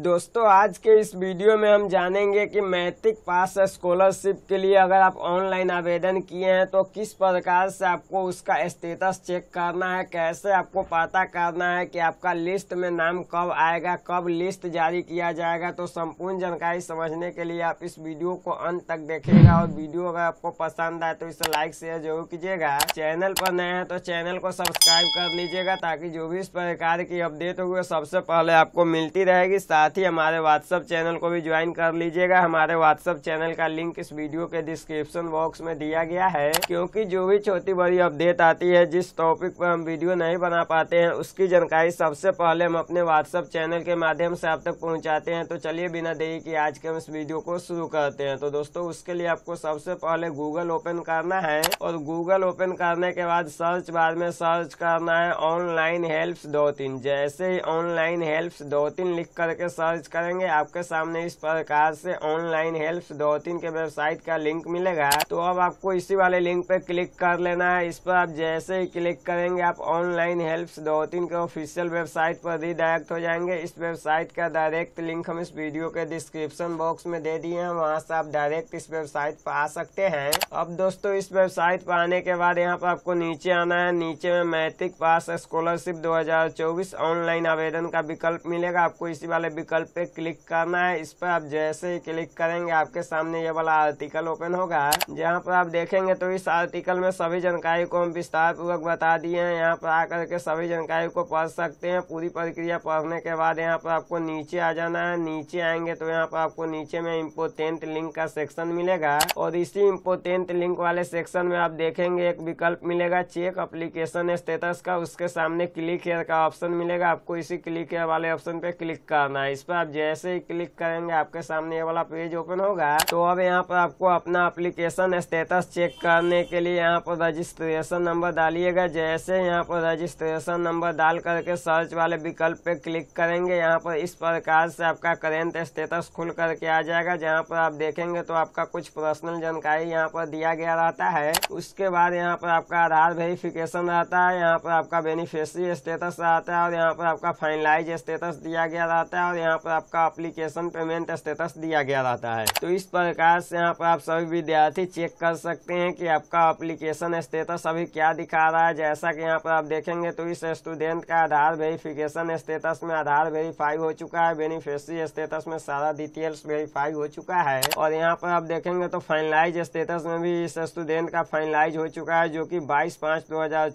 दोस्तों आज के इस वीडियो में हम जानेंगे कि मैट्रिक पास स्कॉलरशिप के लिए अगर आप ऑनलाइन आवेदन किए हैं तो किस प्रकार से आपको उसका स्टेटस चेक करना है कैसे आपको पता करना है कि आपका लिस्ट में नाम कब आएगा कब लिस्ट जारी किया जाएगा तो संपूर्ण जानकारी समझने के लिए आप इस वीडियो को अंत तक देखेगा और वीडियो अगर आपको पसंद आए तो इसे लाइक शेयर जरूर कीजिएगा चैनल पर नए हैं तो चैनल को सब्सक्राइब कर लीजिएगा ताकि जो भी इस प्रकार की अपडेट हुए सबसे पहले आपको मिलती रहेगी साथ ही हमारे व्हाट्सअप चैनल को भी ज्वाइन कर लीजिएगा हमारे व्हाट्सअप चैनल का लिंक इस वीडियो के डिस्क्रिप्शन बॉक्स में दिया गया है क्योंकि जो भी छोटी बड़ी अपडेट आती है जिस टॉपिक पर हम वीडियो नहीं बना पाते हैं उसकी जानकारी सबसे पहले हम अपने व्हाट्सअप चैनल के माध्यम से आप तक पहुँचाते हैं तो चलिए बिना देरी की आज के हम इस वीडियो को शुरू करते हैं तो दोस्तों उसके लिए आपको सबसे पहले गूगल ओपन करना है और गूगल ओपन करने के बाद सर्च बार में सर्च करना है ऑनलाइन हेल्प दो तीन जैसे ही ऑनलाइन हेल्प दो तीन लिख करके सर्च करेंगे आपके सामने इस प्रकार से ऑनलाइन हेल्प दो तीन के वेबसाइट का लिंक मिलेगा तो अब आपको इसी वाले लिंक पे क्लिक कर लेना है इस पर आप जैसे ही क्लिक करेंगे आप ऑनलाइन हेल्प दो तीन के ऑफिशियल वेबसाइट पर रिडायरेक्ट हो जाएंगे इस वेबसाइट का डायरेक्ट लिंक हम इस वीडियो के डिस्क्रिप्शन बॉक्स में दे दिए हैं वहाँ से आप डायरेक्ट इस वेबसाइट पर आ सकते हैं अब दोस्तों इस वेबसाइट पर आने के बाद यहाँ पर आपको नीचे आना है नीचे में मैट्रिक पास स्कॉलरशिप दो ऑनलाइन आवेदन का विकल्प मिलेगा आपको इसी वाले विकल्प पे क्लिक करना है इस पर आप जैसे ही क्लिक करेंगे आपके सामने ये वाला आर्टिकल ओपन होगा जहाँ पर आप देखेंगे तो इस आर्टिकल में सभी जानकारी को हम विस्तार पूर्वक बता दिए हैं यहाँ पर आकर के सभी जानकारी को पढ़ सकते हैं पूरी प्रक्रिया पढ़ने के बाद यहाँ पर आपको नीचे आ जाना है नीचे आएंगे तो यहाँ पर आपको नीचे में इम्पोर्टेंट लिंक का सेक्शन मिलेगा और इसी इम्पोर्टेंट लिंक वाले सेक्शन में आप देखेंगे एक विकल्प मिलेगा चेक अप्लीकेशन स्टेटस का उसके सामने क्लिक हेयर का ऑप्शन मिलेगा आपको इसी क्लिक हेयर वाले ऑप्शन पे क्लिक करना है इस पर आप जैसे ही क्लिक करेंगे आपके सामने ये वाला पेज ओपन होगा तो अब यहाँ पर आपको अपना अप्लीकेशन स्टेटस चेक करने के लिए यहाँ पर रजिस्ट्रेशन नंबर डालिएगा जैसे यहाँ पर रजिस्ट्रेशन नंबर डाल करके सर्च वाले विकल्प पे क्लिक करेंगे यहाँ पर इस प्रकार से आपका करेंट स्टेटस खुल करके आ जाएगा जहाँ पर आप देखेंगे तो आपका कुछ पर्सनल जानकारी यहाँ पर दिया गया रहता है उसके बाद यहाँ पर आपका आधार वेरिफिकेशन रहता है यहाँ पर आपका बेनिफिशरी स्टेटस रहता है और यहाँ पर आपका फाइनलाइज स्टेटस दिया गया रहता है और यहाँ पर आपका अप्लीकेशन पेमेंट स्टेटस दिया गया रहता है तो इस प्रकार से यहाँ पर आप सभी विद्यार्थी चेक कर सकते हैं कि आपका अप्लीकेशन स्टेटस अभी क्या दिखा रहा है जैसा कि यहाँ पर आप देखेंगे तो इस स्टूडेंट का आधार वेरिफिकेशन स्टेटस में आधार वेरीफाई हो चुका है बेनिफिशरी स्टेटस में सारा डिटेल्स वेरीफाई हो चुका है और यहाँ पर आप देखेंगे तो फाइनलाइज स्टेटस में भी इस स्टूडेंट का फाइनलाइज हो चुका है जो की बाईस पांच दो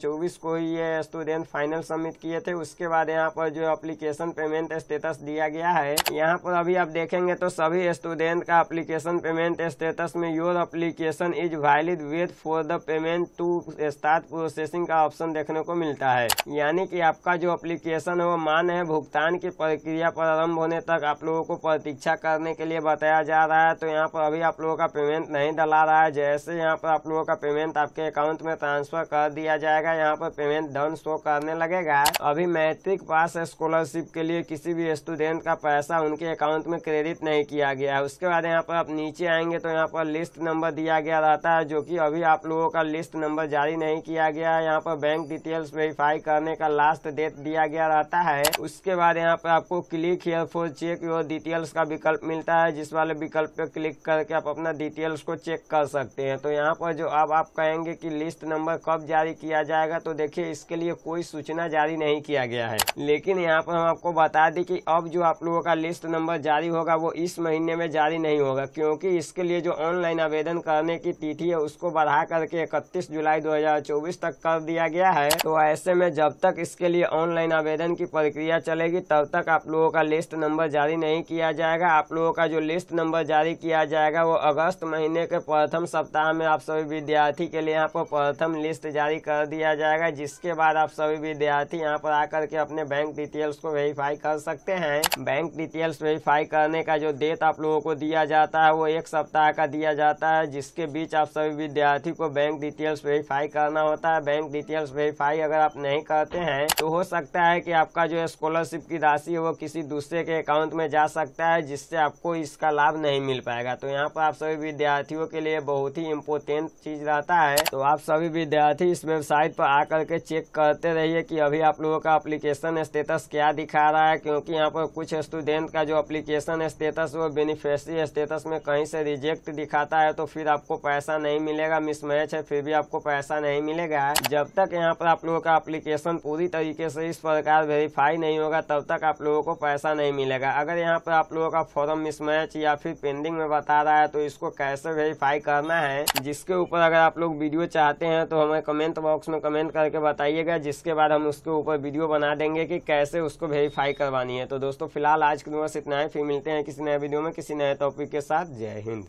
को ही ये स्टूडेंट फाइनल सबमिट किए थे उसके बाद यहाँ पर जो अप्लीकेशन पेमेंट स्टेटस दिया किया गया है यहाँ पर अभी आप देखेंगे तो सभी स्टूडेंट का अप्लीकेशन पेमेंट स्टेटस में your application is valid with for the payment to start processing का ऑप्शन देखने को मिलता है यानी कि आपका जो अप्लीकेशन है वो मान है भुगतान की प्रक्रिया प्रारंभ होने तक आप लोगों को प्रतीक्षा करने के लिए बताया जा रहा है तो यहाँ पर अभी आप लोगों का पेमेंट नहीं डला रहा है जैसे यहाँ पर आप लोगों का पेमेंट आपके अकाउंट में ट्रांसफर कर दिया जाएगा यहाँ पर पेमेंट धन शो करने लगेगा अभी मैट्रिक पास स्कॉलरशिप के लिए किसी भी स्टूडेंट पेमेंट का पैसा उनके अकाउंट में क्रेडिट नहीं किया गया है उसके बाद यहाँ पर आप नीचे आएंगे तो यहाँ पर लिस्ट नंबर दिया गया रहता है जो कि अभी आप लोगों का लिस्ट नंबर जारी नहीं किया गया है यहाँ पर बैंक डिटेल्स वेरीफाई करने का लास्ट डेट दिया गया रहता है उसके बाद यहाँ पर आपको click here for check your details का विकल्प मिलता है जिस वाले विकल्प पे क्लिक करके आप अपना डिटेल्स को चेक कर सकते हैं तो यहाँ पर जो अब आप कहेंगे की लिस्ट नंबर कब जारी किया जाएगा तो देखिये इसके लिए कोई सूचना जारी नहीं किया गया है लेकिन यहाँ पर हम आपको बता दें कि अब जो आप लोगों का लिस्ट नंबर जारी होगा वो इस महीने में जारी नहीं होगा क्योंकि इसके लिए जो ऑनलाइन आवेदन करने की तिथि है उसको बढ़ा करके 31 जुलाई 2024 तक कर दिया गया है तो ऐसे में जब तक इसके लिए ऑनलाइन आवेदन की प्रक्रिया चलेगी तब तक आप लोगों का लिस्ट नंबर जारी नहीं किया जाएगा आप लोगों का जो लिस्ट नंबर जारी किया जाएगा वो अगस्त महीने के प्रथम सप्ताह में आप सभी विद्यार्थी के लिए यहाँ पर प्रथम लिस्ट जारी कर दिया जाएगा जिसके बाद आप सभी विद्यार्थी यहाँ पर आकर के अपने बैंक डिटेल्स को वेरीफाई कर सकते हैं बैंक डिटेल्स वेरीफाई करने का जो डेट आप लोगों को दिया जाता है वो एक सप्ताह का दिया जाता है जिसके बीच आप सभी विद्यार्थी को बैंक डिटेल्स वेरीफाई करना होता है बैंक डिटेल्स वेरीफाई अगर आप नहीं करते हैं तो हो सकता है कि आपका जो स्कॉलरशिप की राशि है वो किसी दूसरे के अकाउंट में जा सकता है जिससे आपको इसका लाभ नहीं मिल पाएगा तो यहाँ पर आप सभी विद्यार्थियों के लिए बहुत ही इम्पोर्टेंट चीज रहता है तो आप सभी विद्यार्थी इस वेबसाइट पर आकर के चेक करते रहिए कि अभी आप लोगों का अप्लीकेशन स्टेटस क्या दिखा रहा है क्योंकि यहाँ पर कुछ कुछ स्टूडेंट का जो अप्लीकेशन स्टेटस वो बेनिफिशरी स्टेटस में कहीं से रिजेक्ट दिखाता है तो फिर आपको पैसा नहीं मिलेगा मिसमैच है फिर भी आपको पैसा नहीं मिलेगा जब तक यहाँ पर आप लोगों का अप्लीकेशन पूरी तरीके से इस प्रकार वेरीफाई नहीं होगा तब तक आप लोगों को पैसा नहीं मिलेगा अगर यहाँ पर आप लोगों का फॉर्म मिसमैच या फिर पेंडिंग में बता रहा है तो इसको कैसे वेरीफाई करना है जिसके ऊपर अगर आप लोग वीडियो चाहते हैं तो हमें कमेंट बॉक्स में कमेंट करके बताइएगा जिसके बाद हम उसके ऊपर वीडियो बना देंगे कि कैसे उसको वेरीफाई करवानी है तो दोस्तों फिलहाल आज के दिन बस इतना ही फिर मिलते हैं किसी नए वीडियो में किसी नए टॉपिक के साथ जय हिंद